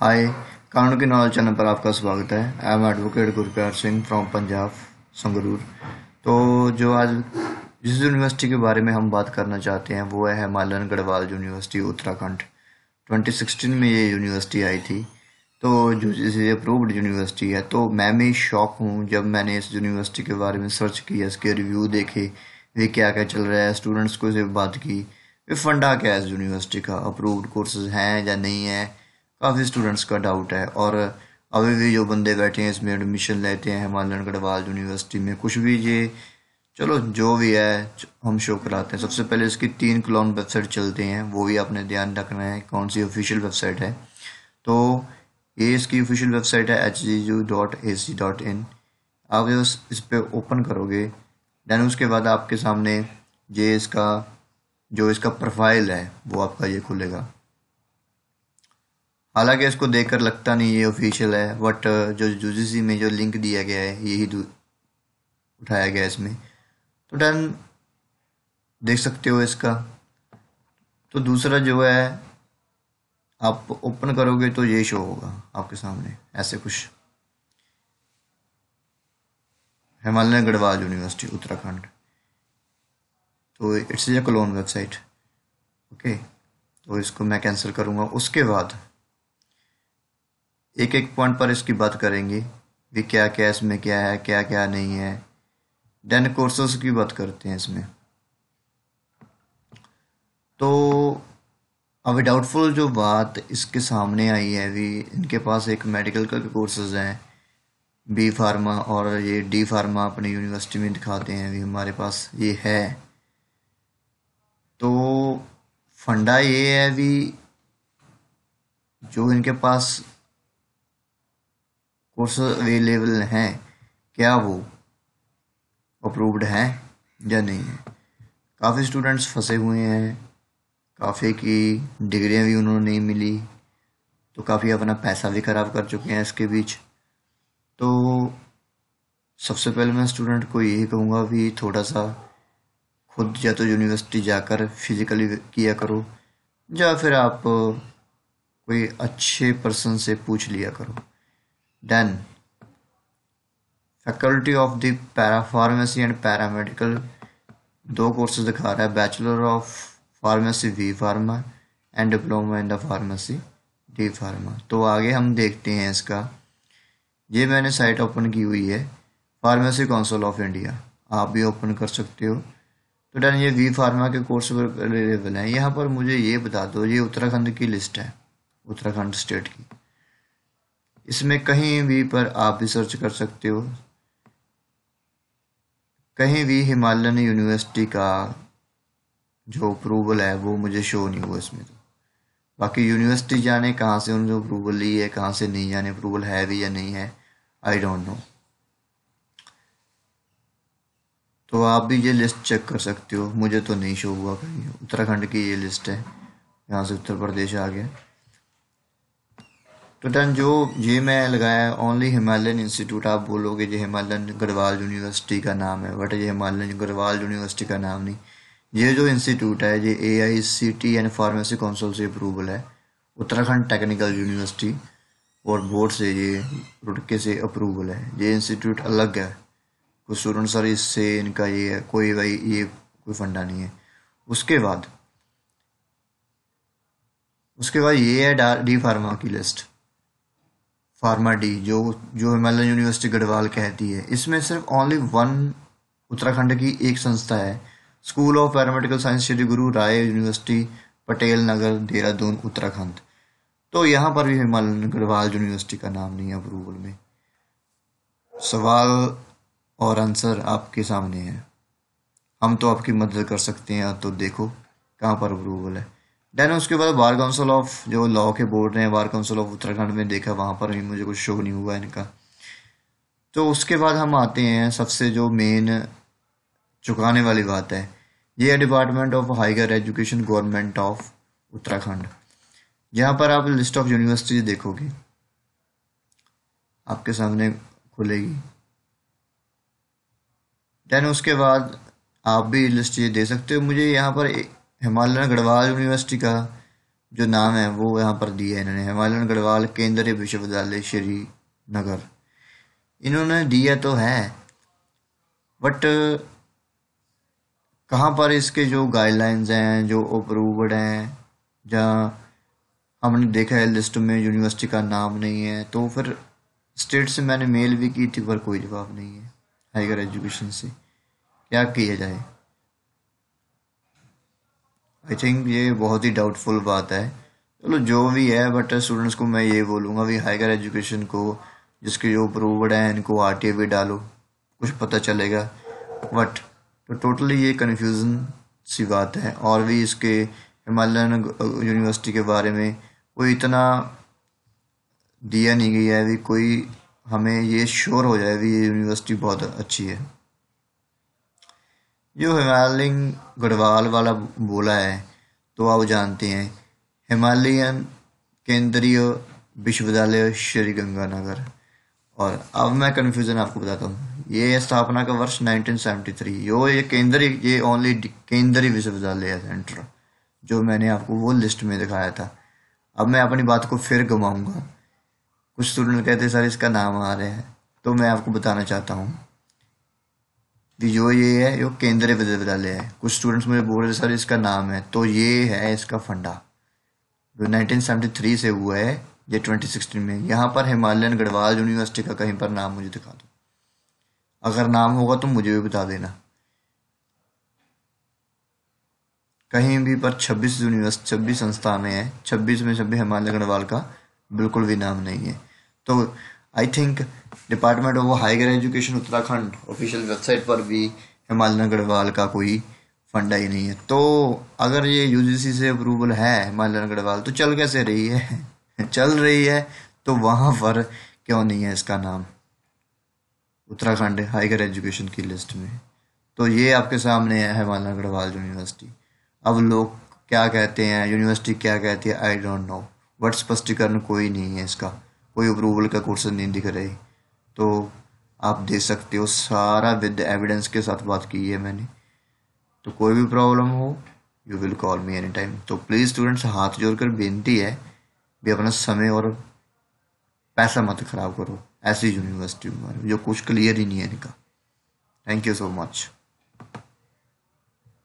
हाय कानून के knowledge channel पर आपका स्वागत है I am advocate Gurpyar Singh from Punjab Sangrur तो जो आज जिस यूनिवर्सिटी के बारे में हम बात करना चाहते हैं वो है हिमालयन गढ़वाल यूनिवर्सिटी उत्तराखंड 2016 में ये यूनिवर्सिटी आई थी तो जो इसे अप्रूव्ड यूनिवर्सिटी है तो मैं भी शौक हूँ जब मैंने इस यूनिवर्सिटी के बारे में सर्च किया इसके रिव्यू देखे वे क्या क्या चल रहा है स्टूडेंट्स को से बात की वे फंडा क्या है इस यूनिवर्सिटी का अप्रूव्ड कोर्सेज हैं या नहीं है काफ़ी स्टूडेंट्स का डाउट है और अभी भी जो बंदे बैठे हैं इसमें एडमिशन लेते हैं हिमालयन गढ़वाल यूनिवर्सिटी में कुछ भी ये चलो जो भी है हम शो कराते हैं सबसे पहले इसकी तीन क्लॉन वेबसाइट चलते हैं वो भी आपने ध्यान रखना है कौन सी ऑफिशियल वेबसाइट है तो ये इसकी ऑफिशियल वेबसाइट है H G U dot A C dot in आप जब इस पर ओपन करोगे दैन उसके बाद आपके सामने ये इसका जो इसका प्रोफाइल है वो आपका ये खुलेगा हालांकि इसको देखकर लगता नहीं ये ऑफिशियल है बट uh, जो यूजीसी में जो लिंक दिया गया है यही उठाया गया इसमें तो डन देख सकते हो इसका तो दूसरा जो है आप ओपन करोगे तो ये शो होगा आपके सामने ऐसे कुछ हिमालय गढ़वाल यूनिवर्सिटी उत्तराखंड तो it's a clone website okay तो इसको मैं कैंसिल करूँगा उसके बाद एक एक पॉइंट पर इसकी बात करेंगे भी क्या क्या इसमें क्या है क्या क्या नहीं है देन कोर्सेस की बात करते हैं इसमें तो अभी डाउटफुल जो बात इसके सामने आई है अभी इनके पास एक मेडिकल का कोर्सेज हैं बी फार्मा और ये डी फार्मा अपनी यूनिवर्सिटी में दिखाते हैं भी हमारे पास ये है तो फंडा ये है भी जो इनके पास कोर्स अवेलेबल हैं क्या वो अप्रूव्ड हैं या नहीं है काफ़ी स्टूडेंट्स फंसे हुए हैं काफ़ी की डिग्रियाँ भी उन्होंने नहीं मिली तो काफ़ी अपना पैसा भी ख़राब कर चुके हैं इसके बीच तो सबसे पहले मैं स्टूडेंट को यही कहूँगा भी थोड़ा सा खुद या तो यूनिवर्सिटी जाकर फिजिकली किया करो या फिर आप कोई अच्छे पर्सन से पूछ लिया करो done. Faculty of the para pharmacy and medical दो कोर्सेज दिखा रहा है bachelor of pharmacy B pharma and diploma in the pharmacy D pharma तो आगे हम देखते हैं इसका ये मैंने साइट ओपन की हुई है फार्मेसी काउंसिल ऑफ इंडिया आप भी ओपन कर सकते हो तो डन ये वी फार्मा के कोर्स अवेलेबल हैं यहाँ पर मुझे ये बता दो ये उत्तराखंड की लिस्ट है उत्तराखंड स्टेट की इसमें कहीं भी पर आप भी सर्च कर सकते हो कहीं भी हिमालयन यूनिवर्सिटी का जो अप्रूवल है वो मुझे शो नहीं हुआ इसमें तो बाकी यूनिवर्सिटी जाने कहाँ से उन्होंने अप्रूवल ली है कहाँ से नहीं जाने अप्रूवल है भी या नहीं है आई डोंट नो तो आप भी ये लिस्ट चेक कर सकते हो मुझे तो नहीं शो हुआ कहीं उत्तराखंड की ये लिस्ट है यहाँ से उत्तर प्रदेश आ गया तो टन जो ये मैं लगाया ओनली हिमालयन इंस्टीट्यूट आप बोलोगे ये हिमालयन गढ़वाल यूनिवर्सिटी का नाम है बट ये हिमालयन गढ़वाल यूनिवर्सिटी का नाम नहीं ये जो इंस्टीट्यूट है ये A I C T and pharmacy council से अप्रूवल है उत्तराखंड टेक्निकल यूनिवर्सिटी और बोर्ड से ये रुड़के से अप्रूवल है ये इंस्टीट्यूट अलग है कुछ स्टूडेंट सर इससे इनका ये है कोई भाई ये कोई फंडा नहीं है उसके बाद उसके बाद ये है डी फार्मा की लिस्ट फार्मा डी जो जो हिमालय यूनिवर्सिटी गढ़वाल कहती है इसमें सिर्फ ओनली वन उत्तराखंड की एक संस्था है school of paramedical science Shri Guru Rai university Patel Nagar Dehradun Uttarakhand तो यहाँ पर भी हिमालय गढ़वाल यूनिवर्सिटी का नाम नहीं है अप्रूवल में सवाल और आंसर आपके सामने है हम तो आपकी मदद कर सकते हैं तो देखो कहाँ पर अप्रूवल है देन उसके बाद बार काउंसिल ऑफ जो लॉ के बोर्ड ने बार काउंसिल ऑफ उत्तराखंड में देखा वहाँ पर भी मुझे कुछ शो नहीं हुआ इनका तो उसके बाद हम आते हैं सबसे जो मेन चुकाने वाली बात है ये है department of higher education government of Uttarakhand यहाँ पर आप लिस्ट ऑफ यूनिवर्सिटीज देखोगे आपके सामने खुलेगी देन उसके बाद आप भी लिस्ट ये दे सकते हो मुझे यहाँ पर हिमालयन गढ़वाल यूनिवर्सिटी का जो नाम है वो यहाँ पर दिया है इन्होंने हिमालयन गढ़वाल केंद्रीय विश्वविद्यालय श्री नगर इन्होंने दिया तो है बट कहाँ पर इसके जो गाइडलाइंस हैं जो अप्रूवड हैं जहाँ हमने देखा है लिस्ट में यूनिवर्सिटी का नाम नहीं है तो फिर स्टेट से मैंने मेल भी की थी पर कोई जवाब नहीं है हायर एजुकेशन से क्या किया जाए आई थिंक ये बहुत ही डाउटफुल बात है चलो जो भी है बट स्टूडेंट्स को मैं ये बोलूँगा भी हायर एजुकेशन को जिसके जो अप्रूवड हैं इनको आर टी भी डालो कुछ पता चलेगा बट तो टोटली ये कन्फ्यूज़न सी बात है और भी इसके हिमालयन यूनिवर्सिटी uh, के बारे में कोई इतना दिया नहीं गया है भी कोई हमें ये श्योर हो जाए भी ये यूनिवर्सिटी बहुत अच्छी है जो हिमालयन गढ़वाल वाला बोला है तो आप जानते हैं हिमालयन केंद्रीय विश्वविद्यालय श्री गंगानगर और अब मैं कन्फ्यूज़न आपको बताता हूँ ये स्थापना का वर्ष 1973 यो ये केंद्रीय ये ओनली केंद्रीय विश्वविद्यालय है सेंटर जो मैंने आपको वो लिस्ट में दिखाया था अब मैं अपनी बात को फिर घुमाऊँगा कुछ स्टूडेंट कहते सर इसका नाम आ रहे हैं तो मैं आपको बताना चाहता हूँ भी जो ये है जो केंद्रीय विश्वविद्यालय है कुछ स्टूडेंट्स मुझे बोल रहे सर इसका नाम है तो ये है इसका फंडा जो 1973 से हुआ है ये 2016 में यहाँ पर हिमालयन गढ़वाल यूनिवर्सिटी का कहीं पर नाम मुझे दिखा दो अगर नाम होगा तो मुझे भी बता देना कहीं भी पर 26 यूनिवर्सिटी 26 संस्थान है 26 में 26 हिमालय गढ़वाल का बिल्कुल भी नाम नहीं है तो I think department of higher education Uttarakhand official website पर भी हिमालय गढ़वाल का कोई फंड ही नहीं है तो अगर ये यूजीसी से अप्रूवल है हिमालय गढ़वाल तो चल कैसे रही है चल रही है तो वहाँ पर क्यों नहीं है इसका नाम उत्तराखंड हायर एजुकेशन की लिस्ट में तो ये आपके सामने है हिमालय गढ़वाल यूनिवर्सिटी अब लोग क्या कहते हैं यूनिवर्सिटी क्या कहती है आई डोंट नो बट स्पष्टीकरण कोई नहीं है इसका कोई अप्रूवल का कोर्स नहीं दिख रहे तो आप दे सकते हो सारा विद एविडेंस के साथ बात की है मैंने तो कोई भी प्रॉब्लम हो you will call me any time तो प्लीज़ स्टूडेंट्स हाथ जोड़ कर बेनती है भी अपना समय और पैसा मत खराब करो ऐसी यूनिवर्सिटी में जो कुछ क्लियर ही नहीं है इनका थैंक यू सो मच